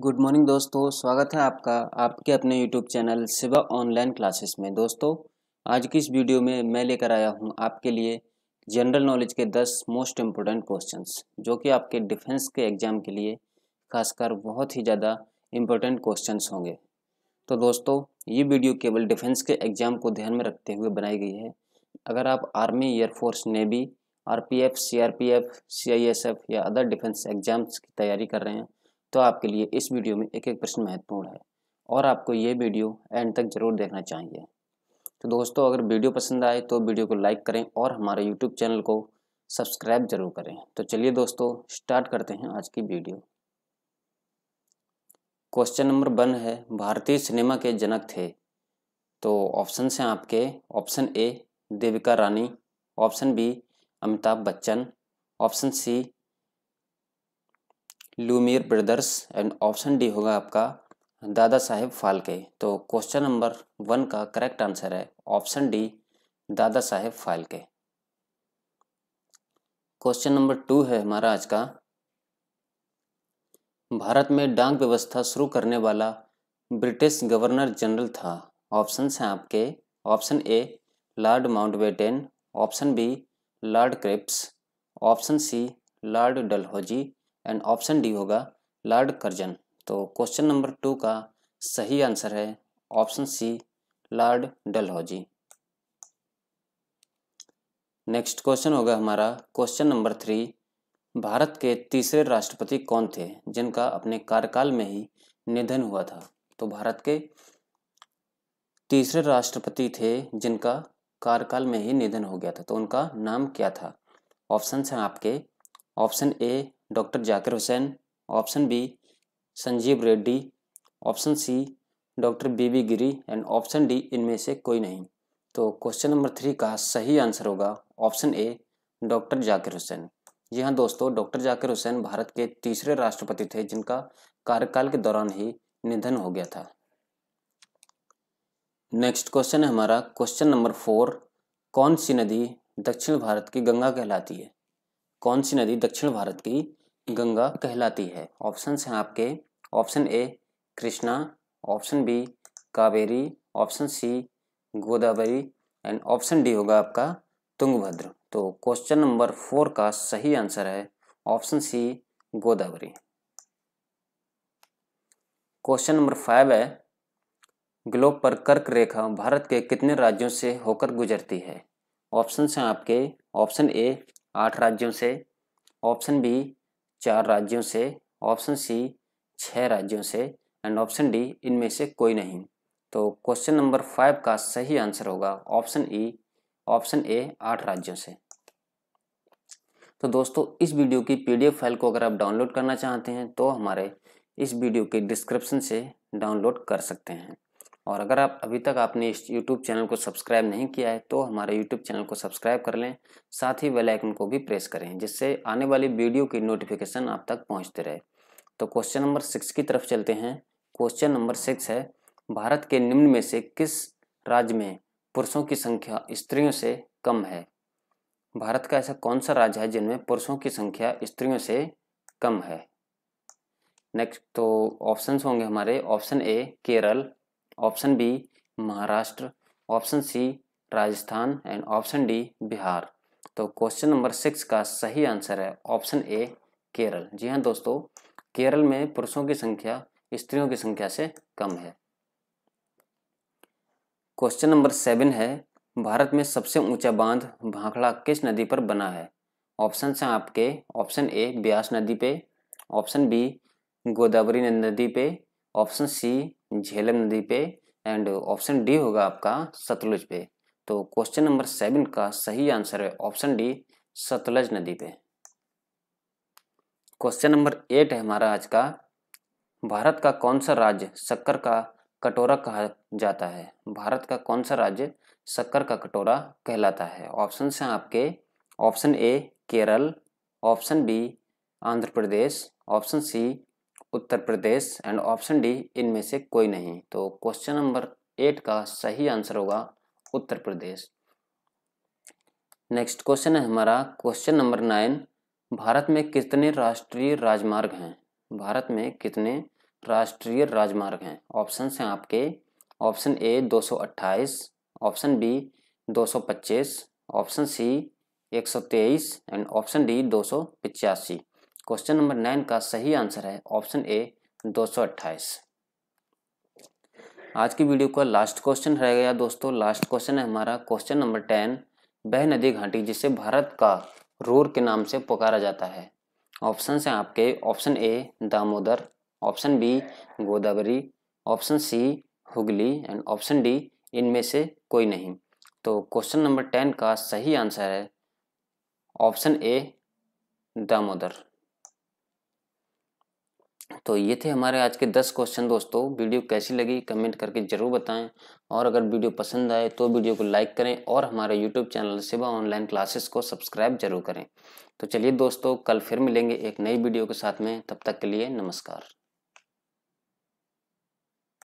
good morning दोस्तों स्वागत है आपका आपके अपने YouTube channel Shiva online classes में दोस्तों आज की इस वीडियो में मैं लेकर आया हूं आपके लिए जनरल नॉलेज के 10 मोस्ट इम्पोर्टेंट क्वेश्चंस जो कि आपके डिफेंस के एग्ज़ाम के लिए खासकर बहुत ही ज़्यादा इम्पोर्टेंट क्वेश्चन होंगे तो दोस्तों ये वीडियो केवल डिफेंस के एग्ज़ाम को ध्यान में रखते हुए बनाई गई है अगर आप army air force navy R P F C R P F C I S F या अदर डिफेंस एग्ज़ाम्स की तैयारी कर रहे हैं तो आपके लिए इस वीडियो में एक एक प्रश्न महत्वपूर्ण है और आपको ये वीडियो एंड तक जरूर देखना चाहिए तो दोस्तों अगर वीडियो पसंद आए तो वीडियो को लाइक करें और हमारे यूट्यूब चैनल को सब्सक्राइब जरूर करें तो चलिए दोस्तों स्टार्ट करते हैं आज की वीडियो क्वेश्चन नंबर वन है भारतीय सिनेमा के जनक थे तो ऑप्शन हैं आपके option A Devika Rani option B Amitabh Bachchan option C Lumiere brothers and option D होगा आपका दादा साहेब फालके तो क्वेश्चन नंबर वन का करेक्ट आंसर है option D Dada Saheb Phalke question number two है हमारा आज का भारत में डाक व्यवस्था शुरू करने वाला ब्रिटिश गवर्नर जनरल था ऑप्शन हैं आपके option A Lord Mountbatten option B Lord Cripps option C Lord Dalhousie and option D होगा लॉर्ड कर्जन तो क्वेश्चन नंबर टू का सही आंसर है option C Lord Dalhousie next question होगा हमारा क्वेश्चन नंबर थ्री भारत के तीसरे राष्ट्रपति कौन थे जिनका अपने कार्यकाल में ही निधन हुआ था तो भारत के तीसरे राष्ट्रपति थे जिनका कार्यकाल में ही निधन हो गया था तो उनका नाम क्या था ऑप्शन हैं आपके option A doctor Zakir Hussain option B Sanjiva Reddy option C doctor V V Giri and option D इनमें से कोई नहीं तो क्वेश्चन नंबर थ्री का सही आंसर होगा option A doctor Zakir Hussain जी हाँ दोस्तों डॉक्टर जाकिर हुसैन भारत के तीसरे राष्ट्रपति थे जिनका कार्यकाल के दौरान ही निधन हो गया था नेक्स्ट क्वेश्चन है हमारा क्वेश्चन नंबर फोर कौन सी नदी दक्षिण भारत की गंगा कहलाती है कौन सी नदी दक्षिण भारत की गंगा कहलाती है ऑप्शन हैं आपके option A Krishna option B Kaveri option C Godavari and option D होगा आपका तुंगभद्र तो क्वेश्चन नंबर फोर का सही आंसर है option C Godavari question number five है ग्लोब पर कर्क रेखा भारत के कितने राज्यों से होकर गुजरती है ऑप्शन हैं आपके ऑप्शन ए आठ राज्यों से ऑप्शन बी चार राज्यों से ऑप्शन सी छः राज्यों से एंड ऑप्शन डी इनमें से कोई नहीं तो क्वेश्चन नंबर फाइव का सही आंसर होगा ऑप्शन ई ऑप्शन ए आठ राज्यों से तो दोस्तों इस वीडियो की पीडीएफ फाइल को अगर आप डाउनलोड करना चाहते हैं तो हमारे इस वीडियो के डिस्क्रिप्शन से डाउनलोड कर सकते हैं और अगर आप अभी तक आपने इस यूट्यूब चैनल को सब्सक्राइब नहीं किया है तो हमारे यूट्यूब चैनल को सब्सक्राइब कर लें साथ ही बेल आइकन को भी प्रेस करें जिससे आने वाली वीडियो की नोटिफिकेशन आप तक पहुँचते रहे तो क्वेश्चन नंबर सिक्स की तरफ चलते हैं क्वेश्चन नंबर सिक्स है भारत के निम्न में से किस राज्य में पुरुषों की संख्या स्त्रियों से कम है भारत का ऐसा कौन सा राज्य है जिनमें पुरुषों की संख्या स्त्रियों से कम है नेक्स्ट तो ऑप्शंस होंगे हमारे option A Kerala option B Maharashtra option C Rajasthan and option D Bihar तो क्वेश्चन नंबर सिक्स का सही आंसर है ऑप्शन ए केरल जी हाँ दोस्तों केरल में पुरुषों की संख्या स्त्रियों की संख्या से कम है क्वेश्चन नंबर सेवन है भारत में सबसे ऊंचा बांध भाखड़ा किस नदी पर बना है ऑप्शन हैं आपके ऑप्शन ए ब्यास नदी पे ऑप्शन बी गोदावरी नदी पे ऑप्शन सी झेलम नदी पे एंड ऑप्शन डी होगा आपका सतलुज पे तो क्वेश्चन नंबर सेवन का सही आंसर है ऑप्शन डी सतलज नदी पे क्वेश्चन नंबर एट है हमारा आज का भारत का कौन सा राज्य शक्कर का कटोरा कहा जाता है भारत का कौन सा राज्य शक्कर का कटोरा कहलाता है ऑप्शन हैं आपके option A Kerala option B Andhra Pradesh option C Uttar Pradesh and option D इनमें से कोई नहीं तो क्वेश्चन नंबर एट का सही आंसर होगा उत्तर प्रदेश नेक्स्ट क्वेश्चन है हमारा क्वेश्चन नंबर नाइन भारत में कितने राष्ट्रीय राजमार्ग हैं भारत में कितने राष्ट्रीय राजमार्ग हैं ऑप्शन हैं आपके option A 228 option B 225 option C 123 and option D दो क्वेश्चन नंबर नाइन का सही आंसर है ऑप्शन ए दो आज की वीडियो का लास्ट क्वेश्चन रह गया दोस्तों लास्ट क्वेश्चन है हमारा क्वेश्चन नंबर टेन बह नदी घाटी जिसे भारत का रूर के नाम से पुकारा जाता है ऑप्शन है आपके option A Damodar option B Godavari option C Hooghly and option D इनमें से कोई नहीं तो क्वेश्चन नंबर टेन का सही आंसर है ऑप्शन ए दामोदर तो ये थे हमारे आज के दस क्वेश्चन दोस्तों वीडियो कैसी लगी कमेंट करके ज़रूर बताएं और अगर वीडियो पसंद आए तो वीडियो को लाइक करें और हमारे YouTube channel Shiva online classes को सब्सक्राइब जरूर करें तो चलिए दोस्तों कल फिर मिलेंगे एक नई वीडियो के साथ में तब तक के लिए नमस्कार